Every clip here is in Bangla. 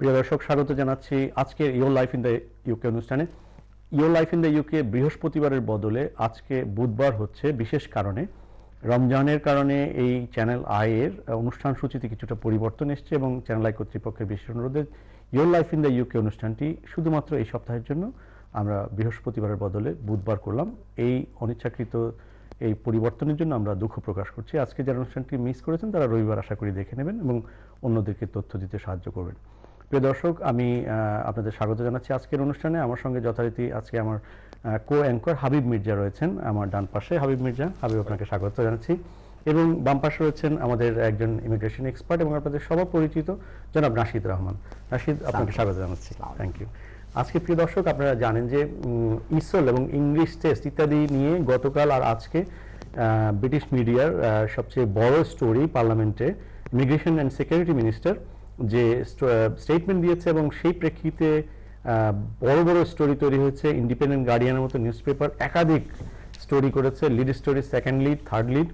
প্রিয় দর্শক স্বাগত জানাচ্ছি আজকের your life in the UK অনুষ্ঠানে your life in the UK বৃহস্পতিবারের বদলে আজকে বুধবার হচ্ছে বিশেষ কারণে রমজানের কারণে এই চ্যানেল আয়ের অনুষ্ঠান সূচিতে কিছুটা পরিবর্তন এসছে এবং চ্যানেল আই কর্তৃপক্ষের বিশেষ অনুরোধে your life in the UK অনুষ্ঠানটি শুধুমাত্র এই সপ্তাহের জন্য আমরা বৃহস্পতিবারের বদলে বুধবার করলাম এই অনিচ্ছাকৃত এই পরিবর্তনের জন্য আমরা দুঃখ প্রকাশ করছি আজকে যারা অনুষ্ঠানটি মিস করেছেন তারা রবিবার আশা করি দেখে নেবেন এবং অন্যদেরকে তথ্য দিতে সাহায্য করবেন প্রিয় দর্শক আমি আপনাদের স্বাগত জানাচ্ছি আজকের অনুষ্ঠানে আমার সঙ্গে যথারীতি আজকে আমার কো অ্যাঙ্কর হাবিব মির্জা রয়েছেন আমার ডান পাশে হাবিব মির্জা হাবিব আপনাকে স্বাগত জানাচ্ছি এবং বাম পাশে রয়েছেন আমাদের একজন ইমিগ্রেশন এক্সপার্ট এবং আপনাদের সব পরিচিত জনাব রাশিদ রহমান নাশিদ আপনাকে স্বাগত জানাচ্ছি থ্যাংক ইউ আজকে প্রিয় দর্শক আপনারা জানেন যে ইসল এবং ইংলিশ টেস্ট ইত্যাদি নিয়ে গতকাল আর আজকে ব্রিটিশ মিডিয়ার সবচেয়ে বড় স্টোরি পার্লামেন্টে ইমিগ্রেশন অ্যান্ড সিকিউরিটি মিনিস্টার যে স্টেটমেন্ট দিয়েছে এবং সেই প্রেক্ষিতে বড় বড় স্টোরি তৈরি হয়েছে ইন্ডিপেন্ডেন্ট গার্ডিয়ানের মতো নিউজ পেপার একাধিক স্টোরি করেছে lead story second lead third lead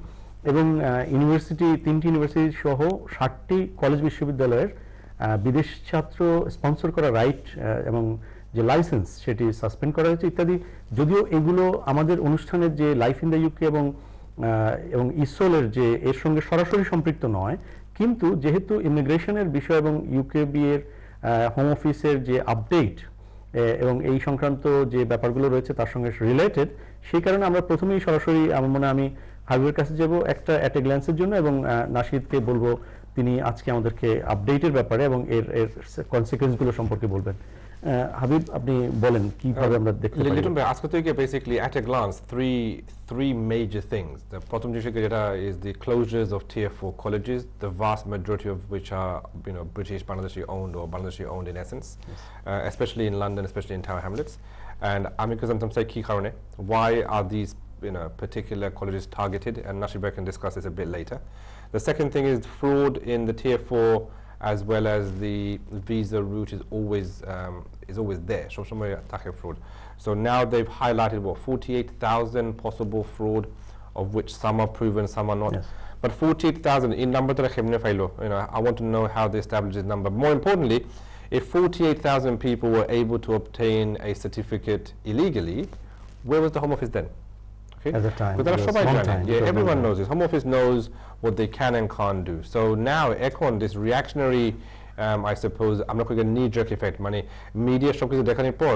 এবং ইউনিভার্সিটি তিনটি ইউনিভার্সিটি সহ ষাটটি কলেজ বিশ্ববিদ্যালয়ের বিদেশ ছাত্র স্পন্সর করা রাইট এবং যে লাইসেন্স সেটি সাসপেন্ড করা হয়েছে ইত্যাদি যদিও এগুলো আমাদের অনুষ্ঠানের যে লাইফ ইন দ্য ইউকে এবং এবং ইসোলের যে এর সঙ্গে সরাসরি সম্পৃক্ত নয় কিন্তু যেহেতু ইমিগ্রেশনের বিষয় এবং ইউকেবি এর হোম অফিসের যে আপডেট এবং এই সংক্রান্ত যে ব্যাপারগুলো রয়েছে তার সঙ্গে রিলেটেড সেই কারণে আমরা প্রথমেই সরাসরি আমার মনে আমি হাবিবের কাছে যাব একটা অ্যাট এ গ্ল্যান্সের জন্য এবং নাসিদকে বলবো তিনি আজকে আমাদেরকে আপডেটের ব্যাপারে এবং এর এর কনসিকুয়েন্সগুলো সম্পর্কে বলবেন হাবিব আপনি বলেন কিভাবে আমরা দেখতে পারি লিটন ভাই আজকে থেকে basically at a glance three three major things the প্রথম জিনিস যেটা is the closures of tier four colleges the vast majority of which are you know British Bangladeshi owned ও Bangladeshi owned in essence specially in London specially in Tower Hamlets and আমি জানতাম চাই কী কারণে why are this you know, particular colleges targeted, and Nashiba can discuss this a bit later. The second thing is fraud in the tier four as well as the visa route is always um, is always there, fraud. So now they've highlighted what 48,000 possible fraud of which some are proven, some are not. Yes. But 48,000 in number to You know, I want to know how they establish this number. More importantly, if 48,000 people were able to obtain a certificate illegally, where was the Home Office then? At the time. Because time. time. Yeah, everyone knows this. Home Office knows what they can and can't do. So now ECON, this reactionary um, I suppose, I'm not going to get knee-jerk effect মানে মিডিয়া সব কিছু দেখানোর পর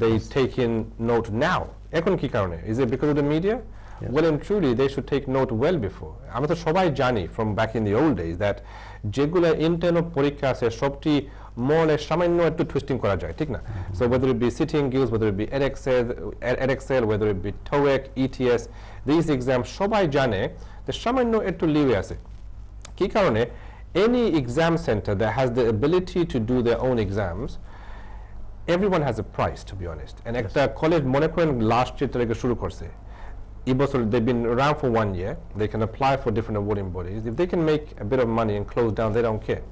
they take in note now এখন কি কারণে is it because of the media yeah. well and truly they should take note well before আমরা তো সবাই জানি from back in the old days that যেগুলো ইন্টারনাল পরীক্ষা আছে সবটি মনে সামান্য একটু টুইস্টিং করা যায় ঠিক না so whether be City Guilds whether be Edexcel Edexcel whether be TOEIC ETS this exam সবাই জানে যে সামান্য একটু লিওয়ে আছে কি কারণে any exam center that has the ability to do their own exams, everyone has a price to be honest and একটা কলেজ মনে করেন last year they've been around for one year they can apply for different awarding bodies if they can make a bit of money and close down they don't care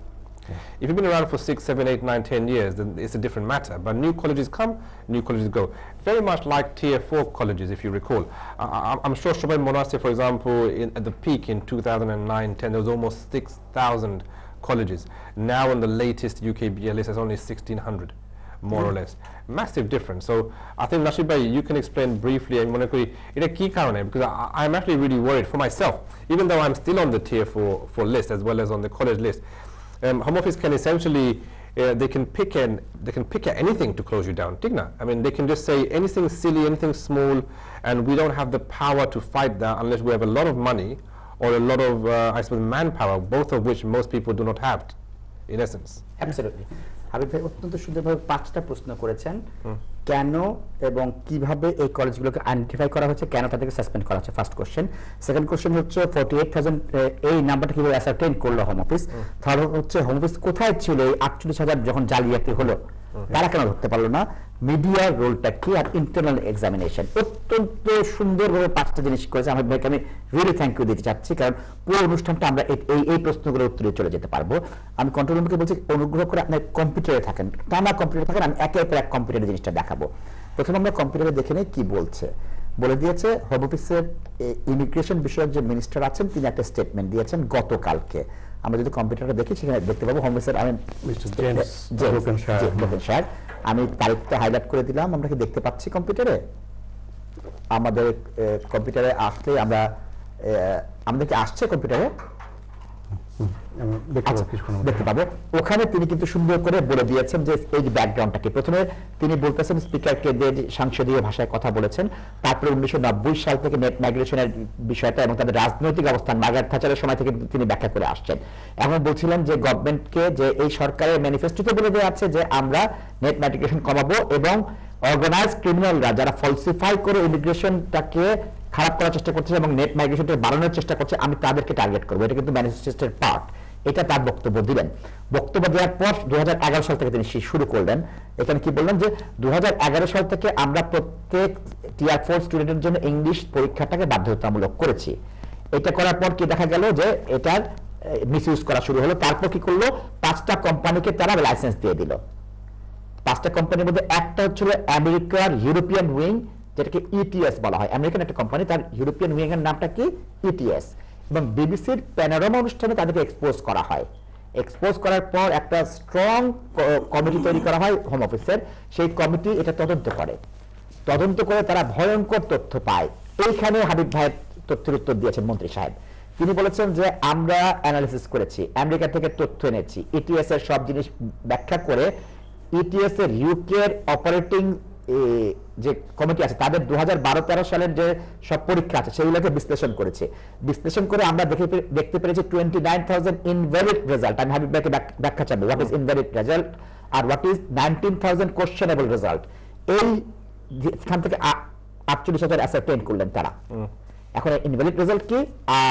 if you've been around for six, seven, eight, nine, ten years, then it's a different matter. But new colleges come, new colleges go. Very much like tier four colleges, if you recall. I, am sure Shobai Monase, for example, in, at the peak in 2009, 10, there was almost 6,000 colleges. Now in the latest UK BLS, there's only 1,600 more or mm. less. Massive difference. So I think Nashid Bhai, you can explain briefly and monically in a key karane eh, because I, am actually really worried for myself, even though I'm still on the tier four for list as well as on the college list um, Home Office can essentially uh, they can pick and they can pick anything to close you down, Tigna, I mean, they can just say anything silly, anything small, and we don't have the power to fight that unless we have a lot of money or a lot of, uh, I suppose, manpower, both of which most people do not have, in essence. Absolutely. কেন এবং কিভাবে এই কলেজগুলোকে আইডেন্টিফাই করা হচ্ছে কেন তাদেরকে সাসপেন্ড করা হচ্ছে ফার্স্ট কোশ্চেন সেকেন্ড কোশ্চেন হচ্ছে ফোর্টি এইট থাউজেন্ড এই নাম্বারটা কিভাবে অ্যাসারটেন করলো হোম অফিস থার্ড হচ্ছে হোম অফিস কোথায় ছিল এই আটচল্লিশ হাজার যখন জালিয়াতি হলো তারা কেন ধরতে পারলো না মিডিয়ার রোলটা কি আর ইন্টারনাল এক্সামিনেশন অত্যন্ত সুন্দরভাবে পাঁচটা জিনিস করেছে আমার ভাইকে আমি রিয়েলি থ্যাংক ইউ দিতে চাচ্ছি কারণ পুরো অনুষ্ঠানটা আমরা এই এই প্রশ্নগুলোর উত্তরে চলে যেতে পারবো আমি কন্ট্রোল রুমকে বলছি অনুগ্রহ করে আপনার কম্পিউটারে থাকেন টানা কম্পিউটারে থাকেন আমি একে একের এক কম্পিউটারে জিনিসটা দেখাবো প্রথমে আমরা কম্পিউটারে দেখে নিই কি বলছে বলে দিয়েছে হোম অফিসের ইমিগ্রেশন বিষয়ক যে মিনিস্টার আছেন তিনি একটা স্টেটমেন্ট দিয়েছেন গতকালকে আমরা যদি কম্পিউটারে দেখি সেখানে দেখতে পাবো হোম মিনিস্টার আমি আমি তারিখটা হাইলাইট করে দিলাম আমরা কি দেখতে পাচ্ছি কম্পিউটারে আমাদের কম্পিউটারে আসলে আমরা আমাদের কি আসছে কম্পিউটারে আচ্ছা, দেখতে পাবো ওখানে তিনি কিন্তু সুন্দর করে বলে দিয়েছেন যে এই প্রথমে তিনি বলতেছেন স্পিকারকে ভাষায় কথা বলেছেন তারপরে উনিশশো সাল থেকে নেট মাইগ্রেশনের বিষয়টা এবং তাদের রাজনৈতিক অবস্থান মাগার থাচারের সময় থেকে তিনি ব্যাখ্যা করে আসছেন এখন বলছিলেন যে গভর্নমেন্টকে যে এই সরকারের ম্যানিফেস্টোতে বলে দেওয়া আছে যে আমরা নেট মাইগ্রেশন কমাবো এবং অর্গানাইজ ক্রিমিনালরা যারা ফলসিফাই করে ইমিগ্রেশনটাকে খারাপ করার চেষ্টা করছে এবং নেট মাইগ্রেশনটা বাড়ানোর চেষ্টা করছে আমি তাদেরকে টার্গেট করবো এটা কিন্তু ম্যানিফেস্টের পার্ট এটা তার বক্তব্য দিলেন বক্তব্য দেওয়ার পর দু সাল থেকে তিনি শুরু করলেন এখানে কি বললেন যে দু সাল থেকে আমরা প্রত্যেক টিয়ার ফোর স্টুডেন্টের জন্য ইংলিশ পরীক্ষাটাকে বাধ্যতামূলক করেছি এটা করার পর কি দেখা গেল যে এটার ইউজ করা শুরু হলো তারপর কি করলো পাঁচটা কোম্পানিকে তারা লাইসেন্স দিয়ে দিল পাঁচটা কোম্পানির মধ্যে একটা হচ্ছিল আমেরিকার ইউরোপিয়ান উইং যেটাকে ইটিএস e বলা হয় আমেরিকান একটা কোম্পানি তার ইউরোপিয়ান উইং এর নামটা কি ইটিএস e এবং বিবিসির প্যানোরামা অনুষ্ঠানে তাদেরকে এক্সপোজ করা হয় এক্সপোজ করার পর একটা স্ট্রং কমিটি তৈরি করা হয় হোম অফিসের সেই কমিটি এটা তদন্ত করে তদন্ত করে তারা ভয়ঙ্কর তথ্য পায় এইখানে হাবিব ভাই তথ্যের উত্তর দিয়েছেন মন্ত্রী সাহেব তিনি বলেছেন যে আমরা অ্যানালিসিস করেছি আমেরিকা থেকে তথ্য এনেছি ইটিএস e এর সব জিনিস ব্যাখ্যা করে ইটিএস এর ইউকে অপারেটিং যে কমিটি আছে তাদের দু হাজার সালের যে সব পরীক্ষা আছে সেগুলোকে বিশ্লেষণ করেছে বিশ্লেষণ করে আমরা দেখে দেখতে পেরেছি twenty nine thousand invalid result আমি ব্যাখ্যা চাবো হোয়াট ইজ ইনভ্যালিড রেজাল্ট আর what is nineteen thousand questionable result এই স্থান থেকে আটচল্লিশ হাজার অ্যাসারটেন করলেন তারা এখন ইনভ্যালিড রেজাল্ট কি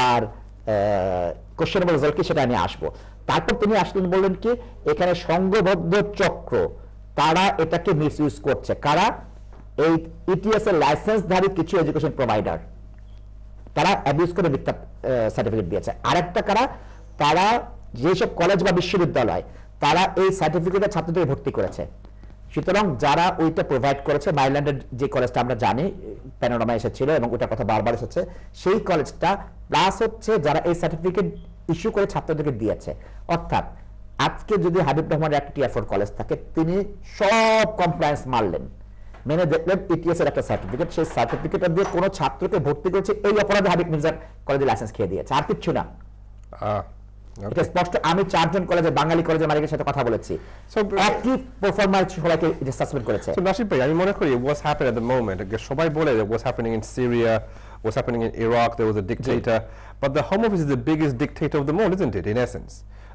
আর কোশ্চেনেবল রেজাল্ট কি সেটা আমি আসবো তারপর তিনি আসলেন বললেন কি এখানে সংঘবদ্ধ চক্র তারা এটাকে মিস ইউজ করছে কারা এই ইটিএস e এর লাইসেন্সধারী কিছু এডুকেশন প্রোভাইডার তারা অ্যাবিউজ করে মিথ্যা সার্টিফিকেট দিয়েছে আরেকটা কারা তারা যেসব কলেজ বা বিশ্ববিদ্যালয় তারা এই সার্টিফিকেটের ছাত্রদের ভর্তি করেছে সুতরাং যারা ওইটা প্রোভাইড করেছে মাইল্যান্ডের যে কলেজটা আমরা জানি প্যানোরামা এসেছিল এবং ওটার কথা বারবার এসেছে সেই কলেজটা প্লাস হচ্ছে যারা এই সার্টিফিকেট ইস্যু করে ছাত্রদেরকে দিয়েছে অর্থাৎ আজকে যদি হাবিব রহমান একটা টিএফোর কলেজ থাকে তিনি সব কমপ্লায়েন্স মারলেন মেনে দেখলেন ইটিএস e এর একটা সার্টিফিকেট সেই সার্টিফিকেটটা দিয়ে কোনো ছাত্রকে ভর্তি করেছে এই অপরাধে হাবিব মির্জার কলেজে লাইসেন্স খেয়ে দিয়েছে আর কিচ্ছু না এটা স্পষ্ট আমি চারজন কলেজে বাঙালি কলেজের মালিকের সাথে কথা বলেছি uh, একই পারফরম্যান্স সবাইকে সাসপেন্ড করেছে সো নাসিব ভাই আমি মনে করি what's happen at the moment সবাই বলে what's happening in Syria what's happening in Iraq there was a dictator but the Home Office is the biggest dictator of the moment isn't it in essence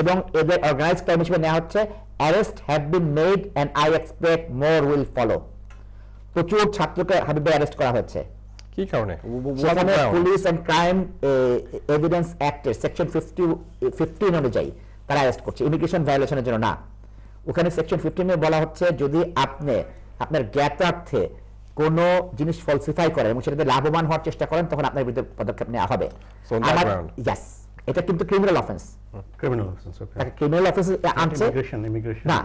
এবং এদের অর্গানাইজ ক্রাইম হিসেবে নেওয়া হচ্ছে arrest have been made and I expect more will follow প্রচুর ছাত্রকে হাবিবের অ্যারেস্ট করা হয়েছে কি কারণে সেখানে পুলিশ অ্যান্ড ক্রাইম এভিডেন্স অ্যাক্টের সেকশন ফিফটি ফিফটিন অনুযায়ী তারা অ্যারেস্ট করছে ইমিগ্রেশন ভায়োলেশনের জন্য না ওখানে সেকশন ফিফটিনে বলা হচ্ছে যদি আপনি আপনার জ্ঞাতার্থে কোনো জিনিস ফলসিফাই করেন এবং সেটাতে লাভবান হওয়ার চেষ্টা করেন তখন আপনার বিরুদ্ধে পদক্ষেপ নেওয়া হবে ইয়াস এটা কিন্তু criminal offence criminal offence okay criminal offence আনছে ইমিগ্রেশন ইমিগ্রেশন না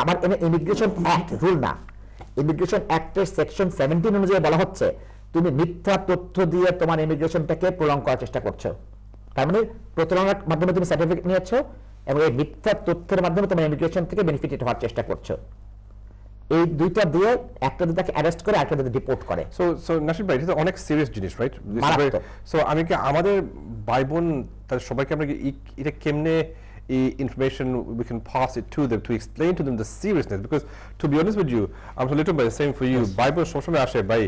আবার এখানে ইমিগ্রেশন অ্যাক্ট রুল না ইমিগ্রেশন অ্যাক্টের সেকশন 17 অনুযায়ী বলা হচ্ছে তুমি মিথ্যা তথ্য দিয়ে তোমার ইমিগ্রেশনটাকে প্রলং করার চেষ্টা করছো তার মানে প্রতারণার মাধ্যমে তুমি সার্টিফিকেট নিয়েছো এবং এই মিথ্যা তথ্যের মাধ্যমে তোমার ইমিগ্রেশন থেকে বেনিফিটেড হওয়ার চেষ্টা করছো এই দুইটা দিয়ে একটা অ্যারেস্ট করে একটা ডিপোর্ট করে সো সো ভাই এটা অনেক সিরিয়াস জিনিস রাইট সো আমি কি আমাদের ভাই বোন তাদের সবাইকে আমরা এটা কেমনে এই information we can pass it to them to explain to them the seriousness because to be honest with you I am little by same for you ভাই বোন সবসময় আসে ভাই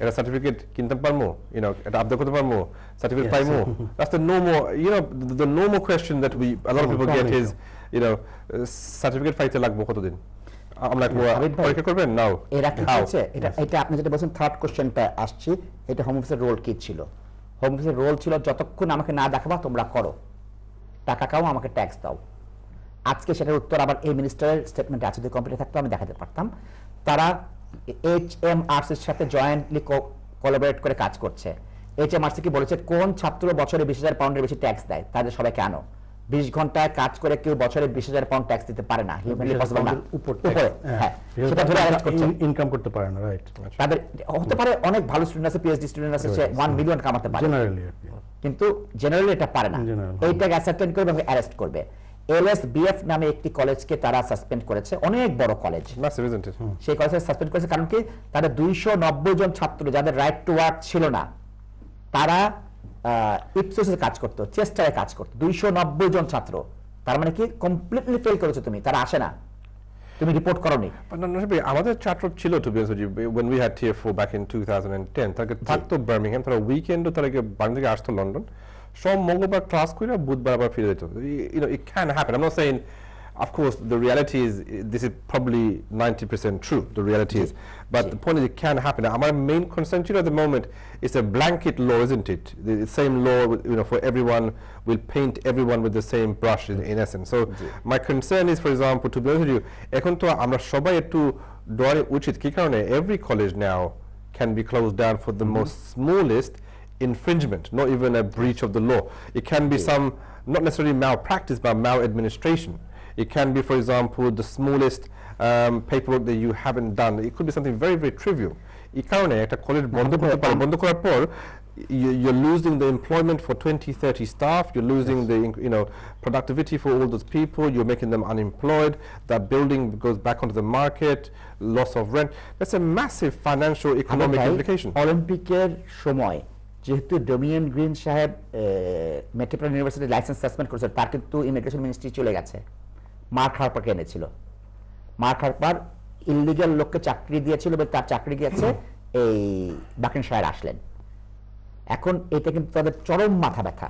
এটা সার্টিফিকেট কিনতে পারবো ইউ নো এটা করতে পারবো সার্টিফিকেট পাইবো that's the no more you know the no more question that we uh lot of people get is you know certificate পাইতে লাগবো কতদিন আমরা পরীক্ষা করবেন নাও কি হচ্ছে এটা এটা আপনি যেটা থার্ড কোশ্চেনটা এটা হোম অফিসের রোল কি ছিল হোম অফিসের রোল ছিল যতক্ষণ আমাকে না দেখাবা তোমরা করো টাকা আমাকে ট্যাক্স দাও আজকে সেটার উত্তর আবার এই মিনিস্টারের স্টেটমেন্টে আছে যদি কম্পিউটার থাকতো আমি দেখাতে পারতাম তারা এইচ এম সাথে জয়েন্টলি কোলাবরেট করে কাজ করছে এইচ এম সি কি বলেছে কোন ছাত্র বছরে বিশ হাজার পাউন্ডের বেশি ট্যাক্স দেয় তাদের সবাইকে আনো 20 ঘন্টায় কাজ করে কেউ বছরে 20000 পাউন্ড ট্যাক্স দিতে পারে না হিউম্যানলি পসিবল না উপর উপরে হ্যাঁ সেটা ধরে ইনকাম করতে পারে না রাইট তাদের হতে পারে অনেক ভালো স্টুডেন্ট আছে পিএইচডি স্টুডেন্ট আছে 1 মিলিয়ন কামাতে পারে জেনারেলি কিন্তু জেনারেলি এটা পারে না এইটাকে অ্যাসেপ্টেন্ট করবে এবং অ্যারেস্ট করবে এলএসবিএফ নামে একটি কলেজকে তারা সাসপেন্ড করেছে অনেক বড় কলেজ সেই কলেজে সাসপেন্ড করেছে কারণ কি তারা দুইশো জন ছাত্র যাদের রাইট টু ওয়ার্ক ছিল না তারা ইপসোসের কাজ করতো চেষ্টায় কাজ করতো দুইশো জন ছাত্র তার মানে কি কমপ্লিটলি ফেল করেছো তুমি তারা আসে না তুমি রিপোর্ট করনি আমাদের ছাত্র ছিল টু 2010 থাকতো বার্মিংহাম তারা থেকে আসতো লন্ডন সব মঙ্গলবার ক্লাস করে বুধবার আবার ফিরে যেত you know it can happen I am not saying Of course, the reality is this is probably 90% true, the reality is. But the point is it can happen. Now, my main concern you know, at the moment is a blanket law, isn't it? The, the same law you know, for everyone will paint everyone with the same brush in, in essence. So my concern is, for example, to be honest with you, এখন Amra আমরা সবাই একটু ডরে উচিত কী কারণে every college can be closed down for the mm -hmm. most smallest infringement, not even a breach of the law. It can be yeah. some, not necessarily malpractice, but maladministration. It can be, for example, the smallest um, paperwork that you haven't done. It could be something very, very trivial. you're losing the employment for 20, 30 staff, you're losing yes. the you know productivity for all those people, you're making them unemployed, that building goes back onto the market, loss of rent. That's a massive financial economic implication. Olympic Shomoy. যেহেতু ডোমিয়ান গ্রিন সাহেব মেট্রোপলিটন ইউনিভার্সিটির লাইসেন্স সাসপেন্ড করেছে তার কিন্তু ইমিগ্রেশন মিনিস্ট্রি চলে গেছে মার মার্ক পাকে এনেছিল মার্ক হারপার ইলিগেল লোককে চাকরি দিয়েছিল এবং তার চাকরি গিয়েছে এই বাকেনশায়ার আসলেন এখন এটা কিন্তু তাদের চরম মাথা ব্যথা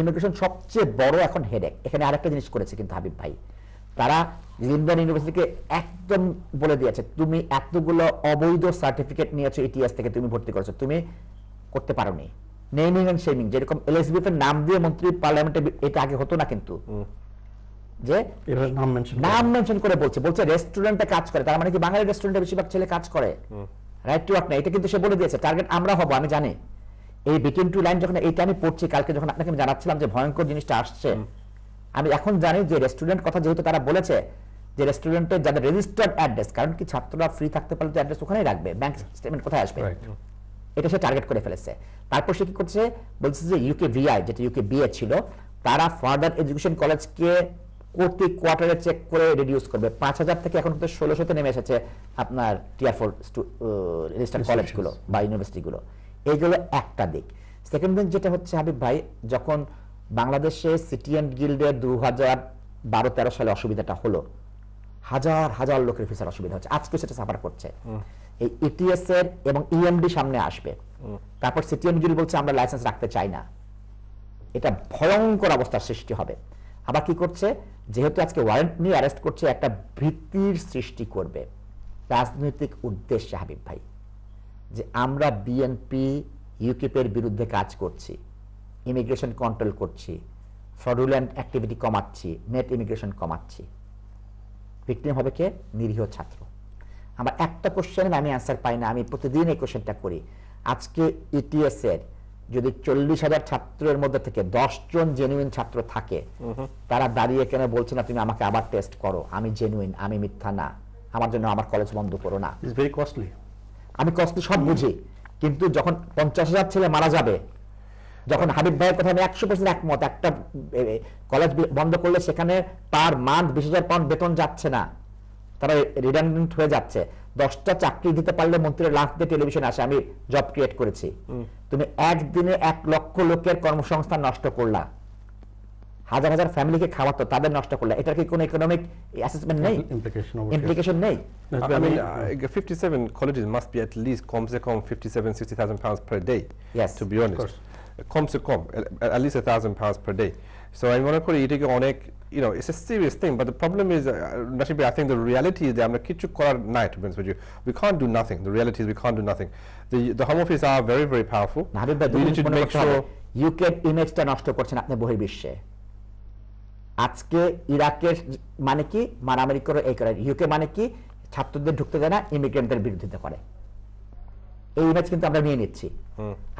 ইমিগ্রেশন সবচেয়ে বড় এখন হেডেক এখানে আরেকটা জিনিস করেছে কিন্তু হাবিব ভাই তারা লিন্ডন ইউনিভার্সিটিকে একদম বলে দিয়েছে তুমি এতগুলো অবৈধ সার্টিফিকেট নিয়েছো ইতিহাস e থেকে তুমি ভর্তি করেছো তুমি করতে পারো নি নেমিং অ্যান্ড শেমিং যেরকম এলএসবিএফ এর নাম দিয়ে মন্ত্রী পার্লামেন্টে এটা আগে হতো না কিন্তু যে নাম মেনশন করে বলছে বলছে রেস্টুরেন্টে কাজ করে তার মানে কি বাঙালি রেস্টুরেন্টে বেশিরভাগ ছেলে কাজ করে রাইট টু ওয়ার্ক না এটা কিন্তু সে বলে দিয়েছে টার্গেট আমরা হব আমি জানি এই বিটুইন টু লাইন যখন এইটা আমি পড়ছি কালকে যখন আপনাকে জানাচ্ছিলাম যে ভয়ঙ্কর জিনিসটা আসছে আমি এখন জানি যে রেস্টুরেন্ট কথা যেহেতু তারা বলেছে যে রেস্টুরেন্টে যাদের রেজিস্টার্ড অ্যাড্রেস কারণ কি ছাত্ররা ফ্রি থাকতে পারলে তো অ্যাড্রেস ওখানেই রাখবে ব্যাংক স্টেটমেন্ট কোথায় আসবে এটা সে টার্গেট করে ফেলেছে তারপর সে কি করছে বলছে যে ইউকে ভিআই যেটা ইউকে বিএ ছিল তারা ফার্দার এডুকেশন কলেজকে প্রতি কোয়ার্টারে চেক করে রিডিউস করবে পাঁচ হাজার থেকে এখন কিন্তু ষোলোশোতে নেমে এসেছে আপনার টিয়ার ফোর রেজিস্টার্ড কলেজগুলো বা ইউনিভার্সিটিগুলো এইগুলো একটা দিক সেকেন্ড দিক যেটা হচ্ছে হাবিব ভাই যখন বাংলাদেশে সিটি অ্যান্ড গিল্ডের দু হাজার বারো তেরো সালে অসুবিধাটা হলো হাজার হাজার লোকের ফিসার অসুবিধা হচ্ছে আজকে সেটা সাফার করছে এই ইটিএস e এর এবং ইএমডি e সামনে আসবে তারপর সিটি অ্যান্ড গিল্ড বলছে আমরা লাইসেন্স রাখতে চাই না এটা ভয়ঙ্কর অবস্থার সৃষ্টি হবে আবার কি করছে যেহেতু আজকে ওয়ারেন্ট নিয়ে অ্যারেস্ট করছে একটা ভীতির সৃষ্টি করবে রাজনৈতিক উদ্দেশ্যে হাবিব ভাই যে আমরা বিএনপি ইউকিপের বিরুদ্ধে কাজ করছি ইমিগ্রেশন কন্ট্রোল করছি ফ্রডুল্যান্ড অ্যাক্টিভিটি কমাচ্ছি নেট ইমিগ্রেশন কমাচ্ছি ভিক্টিম হবে কে নিরীহ ছাত্র আমার একটা কোশ্চেনের আমি অ্যান্সার পাই না আমি প্রতিদিন এই কোশ্চেনটা করি আজকে ইটিএস e এর যদি চল্লিশ হাজার ছাত্রের মধ্যে থেকে দশ জন জেনুইন ছাত্র থাকে তারা দাঁড়িয়ে কেন বলছে না তুমি আমাকে আবার টেস্ট করো আমি জেনুইন আমি মিথ্যা না আমার জন্য আমার কলেজ বন্ধ করো না ইটস ভেরি কস্টলি আমি কস্টলি সব বুঝি কিন্তু যখন পঞ্চাশ হাজার ছেলে মারা যাবে যখন হাবিব ভাইয়ের কথা আমি একশো পার্সেন্ট একমত একটা কলেজ বন্ধ করলে সেখানে পার মান্থ বিশ হাজার পাউন্ড বেতন যাচ্ছে না তারা রিডান্ডেন্ট হয়ে যাচ্ছে দশটা চাকরি দিতে পারলে মন্ত্রী লাভ দিয়ে টেলিভিশন আসে আমি জব ক্রিয়েট করেছি তুমি একদিনে এক লক্ষ লোকের কর্মসংস্থান নষ্ট করলা হাজার হাজার ফ্যামিলিকে খাওয়াতো তাদের নষ্ট করলে এটার কি কোনো ইকোনমিক অ্যাসেসমেন্ট নেই ইমপ্লিকেশন নেই 57 57 60000 1000 So I call it on a you know, it's a serious thing. But the problem is, uh, I think the reality is that আমরা কিছু to be you. We can't do nothing. The reality is we can't do nothing. The the home office are very very powerful. We need to make sure ইউকের ইমেজটা নষ্ট করছেন আপনি বহির্বিশ্বে at ইরাকের মানে কি মানে আমেরিকারও এই করে ইউকে মানে কি ছাত্রদের ঢুকতে দেয় না ইমিগ্রেন্টদের the করে এই ইমেজ কিন্তু আমরা নিয়ে নিচ্ছি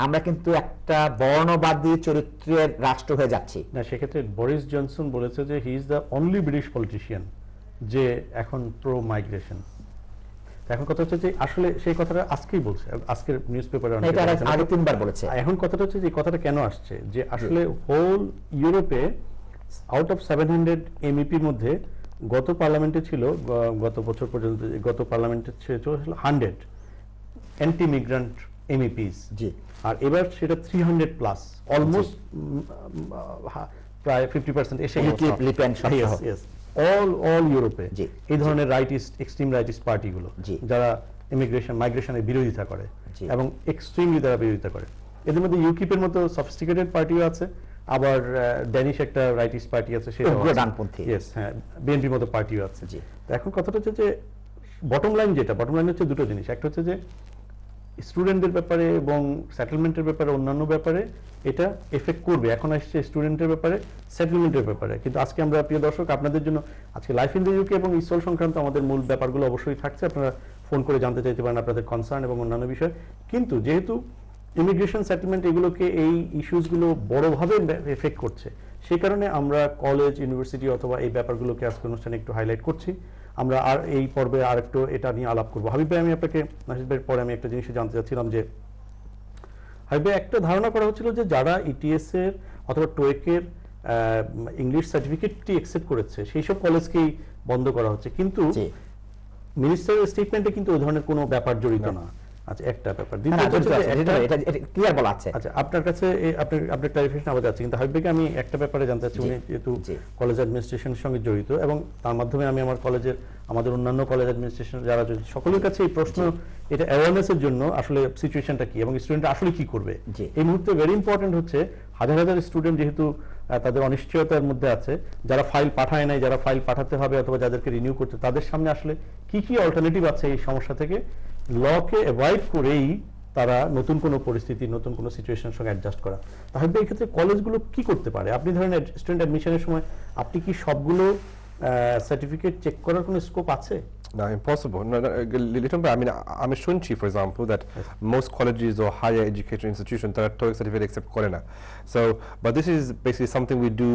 আমরা কিন্তু একটা বর্ণবাদী চরিত্রের রাষ্ট্র হয়ে যাচ্ছি না সেক্ষেত্রে বরিস জনসন বলেছে যে he is the only British politician যে এখন প্রো মাইগ্রেশন এখন কথা হচ্ছে যে আসলে সেই কথাটা আজকেই বলছে আজকের নিউজ পেপারে আগে তিনবার বলেছে এখন কথাটা হচ্ছে যে কথাটা কেন আসছে যে আসলে হোল ইউরোপে আউট অফ সেভেন হান্ড্রেড এমইপির মধ্যে গত পার্লামেন্টে ছিল গত বছর পর্যন্ত গত পার্লামেন্টে ছিল হান্ড্রেড অ্যান্টি মিগ্রান্ট এমইপিস জি আর এবার সেটা থ্রি হান্ড্রেড প্লাস অলমোস্ট প্রায় ফিফটি পার্সেন্ট এসে অল অল ইউরোপে এই ধরনের রাইটিস্ট এক্সট্রিম রাইটিস্ট পার্টিগুলো যারা ইমিগ্রেশন মাইগ্রেশনের বিরোধিতা করে এবং এক্সট্রিমলি তারা বিরোধিতা করে এদের মধ্যে ইউকিপের মতো সফিস্টিকেটেড পার্টিও আছে আবার ড্যানিশ একটা রাইটিস্ট পার্টি আছে সেটা ডানপন্থী ইয়েস হ্যাঁ বিএনপি মতো পার্টিও আছে জি এখন কথাটা হচ্ছে যে বটম লাইন যেটা বটম লাইন হচ্ছে দুটো জিনিস একটা হচ্ছে যে স্টুডেন্টদের ব্যাপারে এবং সেটেলমেন্টের ব্যাপারে অন্যান্য ব্যাপারে এটা এফেক্ট করবে এখন আসছে স্টুডেন্টের ব্যাপারে সেটেলমেন্টের ব্যাপারে কিন্তু আজকে আমরা প্রিয় দর্শক আপনাদের জন্য আজকে লাইফ ইন দ্য ইউকে এবং ইসল সংক্রান্ত আমাদের মূল ব্যাপারগুলো অবশ্যই থাকছে আপনারা ফোন করে জানতে চাইতে পারেন আপনাদের কনসার্ন এবং অন্যান্য বিষয় কিন্তু যেহেতু ইমিগ্রেশন সেটেলমেন্ট এগুলোকে এই ইস্যুসগুলো বড়োভাবে এফেক্ট করছে সে কারণে আমরা কলেজ ইউনিভার্সিটি অথবা এই ব্যাপারগুলোকে আজকে অনুষ্ঠানে একটু হাইলাইট করছি আমরা আর এই পর্বে আর একটু এটা নিয়ে আলাপ করবো হাবিব ভাই আমি আপনাকে নাসিদ ভাইয়ের পরে আমি একটা জিনিস জানতে চাচ্ছিলাম যে হাবিব ভাই একটা ধারণা করা হচ্ছিল যে যারা ইটিএস e এর অথবা টোয়েকের ইংলিশ সার্টিফিকেটটি অ্যাকসেপ্ট করেছে সেই সব কলেজকেই বন্ধ করা হচ্ছে কিন্তু মিনিস্টারের স্টেটমেন্টে কিন্তু ওই ধরনের কোনো ব্যাপার জড়িত না আচ্ছা একটা ব্যাপার ক্লিয়ার বলা আছে আচ্ছা আপনার কাছে আপনার ক্লারিফিকেশন আমাদের আছে কিন্তু হাবিবকে আমি একটা ব্যাপারে জানতে চাচ্ছি উনি যেহেতু কলেজ অ্যাডমিনিস্ট্রেশনের সঙ্গে জড়িত এবং তার মাধ্যমে আমি আমার কলেজের আমাদের অন্যান্য কলেজ অ্যাডমিনিস্ট্রেশন যারা জড়িত সকলের কাছে এই প্রশ্ন এটা অ্যাওয়ারনেসের জন্য আসলে সিচুয়েশনটা কি এবং স্টুডেন্ট আসলে কি করবে এই মুহূর্তে ভেরি ইম্পর্টেন্ট হচ্ছে হাজার হাজার স্টুডেন্ট যেহেতু তাদের অনিশ্চয়তার মধ্যে আছে যারা ফাইল পাঠায় নাই যারা ফাইল পাঠাতে হবে অথবা যাদেরকে রিনিউ করতে তাদের সামনে আসলে কি কি অল্টারনেটিভ আছে এই সমস্যা থেকে লকে অ্যাভয়েড করেই তারা নতুন কোন পরিস্থিতি নতুন কোনো সিচুয়েশনের সঙ্গে অ্যাডজাস্ট করা তাহলে এই ক্ষেত্রে কলেজগুলো কি করতে পারে আপনি ধরেন স্টুডেন্ট অ্যাডমিশনের সময় আপনি কি সবগুলো সার্টিফিকেট চেক করার কোনো স্কোপ আছে না ইম্পসিবল লিটন আমি আমি শুনছি for example that most colleges ও হায়ার এডুকেশন ইনস্টিটিউশন তারা টয়েক সার্টিফিকেট অ্যাকসেপ্ট করে না so but this is basically something we do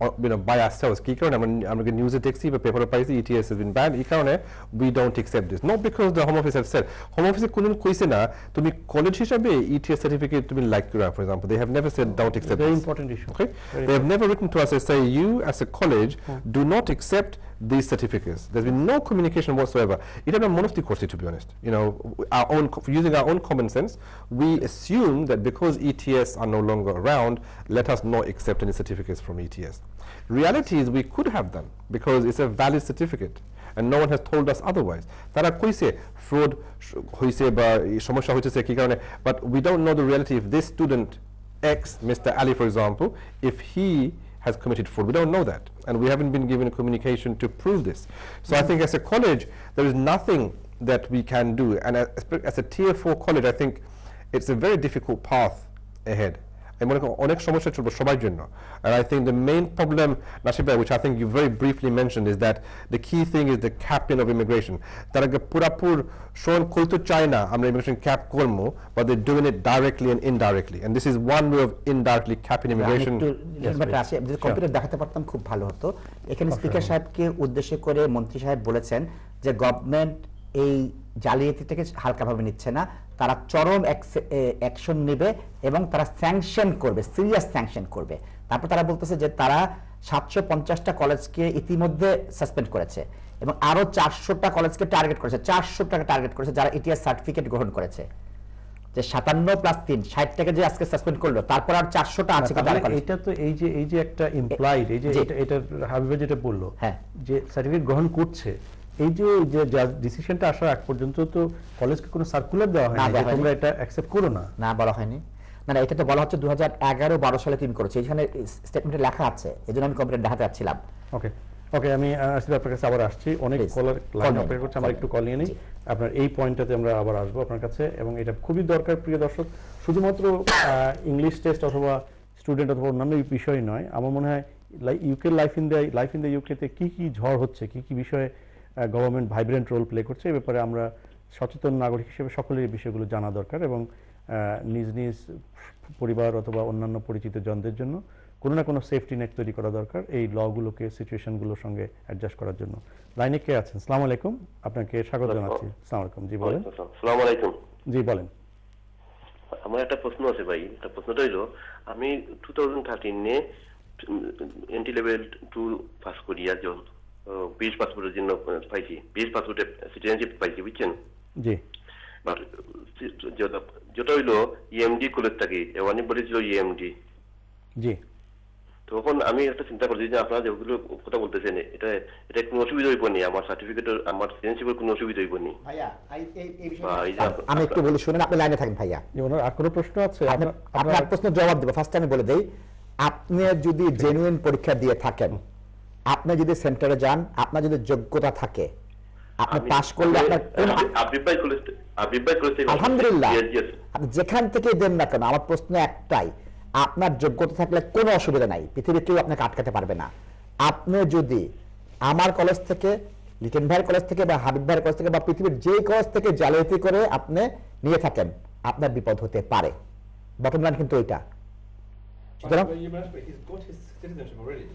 you know, by ourselves. I mean, I'm going to use a taxi, but paper price, ETS has been banned. Eh, we don't accept this. Not because the Home Office have said. Home Office couldn't question to me college ETS certificate be like for example. They have never said don't accept Very important issue. Okay? they have never written to us and say, you as a college hmm. do not accept these certificates. There's been no communication whatsoever. It had been monofti course, to be honest. You know, our own using our own common sense, we assume that because ETS are no longer around, let us not accept any certificates from ETS. Reality is we could have done because it's a valid certificate. and no one has told us otherwise তারা কইছে fraud but we don't know the reality. If this student, X, Mr. Ali, for example, if he has committed fraud. We don't know that, and we haven't been given a communication to prove this. So I think as a college, there is nothing that we can do. And as, as a tier four college, I think it's a very difficult path ahead. আমি মনে করি অনেক সমস্যা চলবে সবার জন্য and I think the main problem নাসিবা which I think you very briefly mentioned is that the key thing is the captain of immigration তারা পুরাপুর স্মরণ করতে চায় না আমরা immigration cap করব but they're doing it directly and indirectly and this is one way of indirectly capping immigration যদি কম্পিউটার দেখাতে পারতাম খুব ভালো হতো এখানে স্পিকার সাহেবকে উদ্দেশ্য করে মন্ত্রী সাহেব বলেছেন যে গভর্নমেন্ট এই জালিয়াতিটাকে হালকাভাবে নিচ্ছে না তারা চরম অ্যাকশন নেবে এবং তারা স্যাংশন করবে সিরিয়াস স্যাংশন করবে তারপর তারা বলতেছে যে তারা সাতশো পঞ্চাশটা কলেজকে ইতিমধ্যে সাসপেন্ড করেছে এবং আরও চারশোটা কলেজকে টার্গেট করেছে চারশোটাকে টার্গেট করেছে যারা ইটিএস e সার্টিফিকেট গ্রহণ করেছে যে সাতান্ন প্লাস তিন ষাটটাকে যে আজকে সাসপেন্ড করলো তারপর আর চারশোটা আছে এটা তো এই যে এই যে একটা ইমপ্লাইড এই যে এটা হাবিবা যেটা বললো হ্যাঁ যে সার্টিফিকেট গ্রহণ করছে এই যে ডিসিশনটা আসার আগ পর্যন্ত তো কলেজকে কোনো সার্কুলার দেওয়া হয়নি যে তোমরা এটা অ্যাকসেপ্ট করো না না বলা হয়নি না মানে না এটা তো বলা হচ্ছে দু হাজার এগারো বারো সালে তুমি করেছে এখানে স্টেটমেন্টে লেখা আছে এই জন্য আমি কম্পিউটার দেখাতে যাচ্ছিলাম ওকে ওকে আমি আসলে আপনার কাছে আবার আসছি অনেক কলার লাইন অপেক্ষা করছে আমরা একটু কল নিয়ে নিই আপনার এই পয়েন্টটাতে আমরা আবার আসবো আপনার কাছে এবং এটা খুবই দরকার প্রিয় দর্শক শুধুমাত্র ইংলিশ টেস্ট অথবা স্টুডেন্ট অথবা অন্যান্য বিষয় নয় আমার মনে হয় UK life in the life in the ইউকেতে কি কি ঝড় হচ্ছে কি কি বিষয়ে গভর্নমেন্ট ভাইব্রেন্ট রোল প্লে করছে এ ব্যাপারে আমরা সচেতন নাগরিক হিসেবে সকলের এই বিষয়গুলো জানা দরকার এবং নিজ নিজ পরিবার অথবা অন্যান্য পরিচিত জনদের জন্য কোনো না কোনো সেফটি নেট তৈরি করা দরকার এই লগুলোকে সিচুয়েশনগুলোর সঙ্গে অ্যাডজাস্ট করার জন্য লাইনে কে আছেন সালাম আলাইকুম আপনাকে স্বাগত জানাচ্ছি সালাম আলাইকুম জি বলেন সালাম আলাইকুম জি বলেন আমার একটা প্রশ্ন আছে ভাই একটা প্রশ্নটা হইলো আমি টু থাউজেন্ড থার্টিনে এন্টি লেভেল টু পাস করি একজন বিশ জন্য পাইছি বিশ পাসপোর্টে সিটিজেনশিপ পাইছি বুঝছেন জি যেটা হইলো ইএমডি কলেজ থাকি এওয়ানি বলেছিল ইএমডি জি তখন আমি একটা চিন্তা করছি যে আপনারা যেগুলো কথা বলতেছেন এটা এটা কোনো অসুবিধা হইব নি আমার সার্টিফিকেট আমার সিটিজেনশিপের কোনো অসুবিধা হইব নি আমি একটু বলি শুনেন আপনি লাইনে থাকেন ভাইয়া আর কোনো প্রশ্ন আছে আপনার প্রশ্ন জবাব দেব ফার্স্ট আমি বলে দেই আপনি যদি জেনুইন পরীক্ষা দিয়ে থাকেন আপনি যদি সেন্টারে যান আপনার যদি যোগ্যতা থাকে আপনি পাস করলে আপনার আলহামদুলিল্লাহ আপনি যেখান থেকে দেন না কেন আমার প্রশ্ন একটাই আপনার যোগ্যতা থাকলে কোনো অসুবিধা নাই পৃথিবীর কেউ আপনাকে আটকাতে পারবে না আপনি যদি আমার কলেজ থেকে লিটন ভাইয়ের কলেজ থেকে বা হাবিব ভাইয়ের কলেজ থেকে বা পৃথিবীর যে কলেজ থেকে জালিয়াতি করে আপনি নিয়ে থাকেন আপনার বিপদ হতে পারে বটম লাইন কিন্তু এটা সুতরাং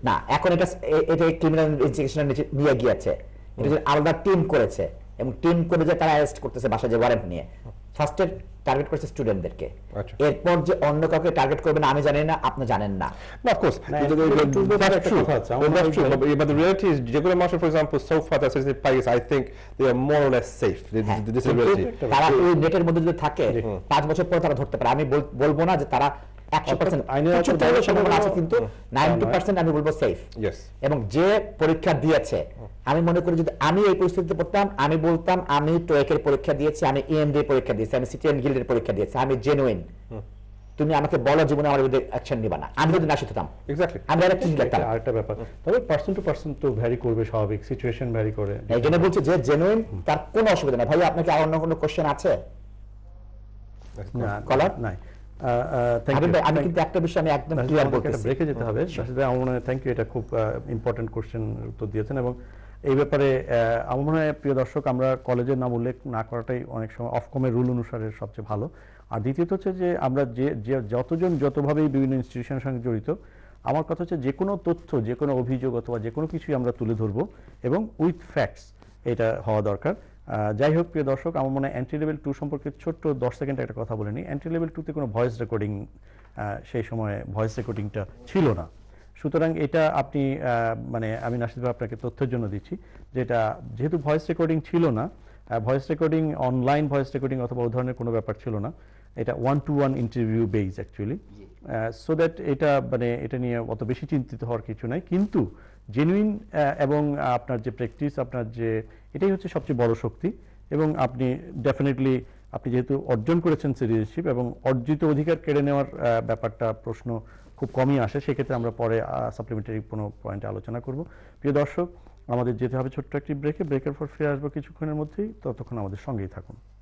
না এখন এটা এটা ক্রিমিনাল ইনভেস্টিগেশনের নিচে নিয়ে গিয়েছে এটা আলাদা টিম করেছে এবং টিম করে যে তারা অ্যারেস্ট করতেছে বাসা যে ওয়ারেন্ট নিয়ে টার্গেট করছে স্টুডেন্টদেরকে এরপর যে অন্য কাউকে টার্গেট করবে না আমি জানি না আপনি জানেন না যেগুলো মাসে হ্যাঁ। তারা ওই নেটের মধ্যে যদি থাকে পাঁচ বছর পর তারা ধরতে পারে আমি বলবো না যে তারা আছে এবং যে পরীক্ষা দিয়েছে আমি মনে করি যদি আমি এই পরিস্থিতিতে পড়তাম আমি বলতাম আমি টোয়েকের পরীক্ষা দিয়েছি আমি ইএমডি e পরীক্ষা দিয়েছি আমি সিটিএন গিল্ডের পরীক্ষা দিয়েছি আমি জেনুইন তুমি আমাকে বলো জীবনে আমার বিরুদ্ধে অ্যাকশন নিবা না আমি যদি না শিখতাম আরেকটা ব্যাপার তবে পার্সন টু পার্সন তো ভ্যারি করবে স্বাভাবিক সিচুয়েশন ভ্যারি করে এই জন্য বলছি যে জেনুইন তার কোনো অসুবিধা নেই ভাই আপনাকে আর অন্য কোনো কোশ্চেন আছে না কলার নাই Uh, uh, আমি কিন্তু হ্যাঁ, রুল অনুসারে সবচেয়ে ভালো আর দ্বিতীয়ত হচ্ছে যে আমরা যে যতজন যতভাবেই বিভিন্ন ইনস্টিটিউশনের সঙ্গে জড়িত আমার কথা হচ্ছে যে কোনো তথ্য যে কোনো অভিযোগ অথবা যে কোনো কিছুই আমরা তুলে ধরবো এবং উইথ ফ্যাক্টস এটা হওয়া দরকার যাই হোক প্রিয় দর্শক আমার মনে হয় অ্যান্টি লেভেল টু সম্পর্কে ছোট্ট দশ সেকেন্ড একটা কথা বলে নিই অ্যান্টি লেভেল টুতে কোনো ভয়েস রেকর্ডিং সেই সময় ভয়েস রেকর্ডিংটা ছিল না সুতরাং এটা আপনি মানে আমি নাসিদ ভাই আপনাকে তথ্যের জন্য দিচ্ছি যেটা যেহেতু ভয়েস রেকর্ডিং ছিল না voice recording online voice recording অথবা ও ধরনের কোনো ব্যাপার ছিল না এটা one to one interview based actually so that এটা মানে এটা নিয়ে অত বেশি চিন্তিত হওয়ার কিছু নাই কিন্তু জেনুইন uh, এবং uh, আপনার যে প্র্যাকটিস আপনার যে এটাই হচ্ছে সবচেয়ে বড় শক্তি এবং আপনি ডেফিনেটলি আপনি যেহেতু অর্জন করেছেন সিটিজেনশিপ এবং অর্জিত অধিকার কেড়ে নেওয়ার uh, ব্যাপারটা প্রশ্ন খুব কমই আসে সেক্ষেত্রে আমরা পরে সাপ্লিমেন্টারি কোনো পয়েন্টে আলোচনা করব প্রিয় দর্শক আমাদের যেতে হবে ছোট্ট একটি ব্রেকে ব্রেকের পর ফিরে আসবো কিছুক্ষণের মধ্যেই ততক্ষণ আমাদের সঙ্গেই থাকুন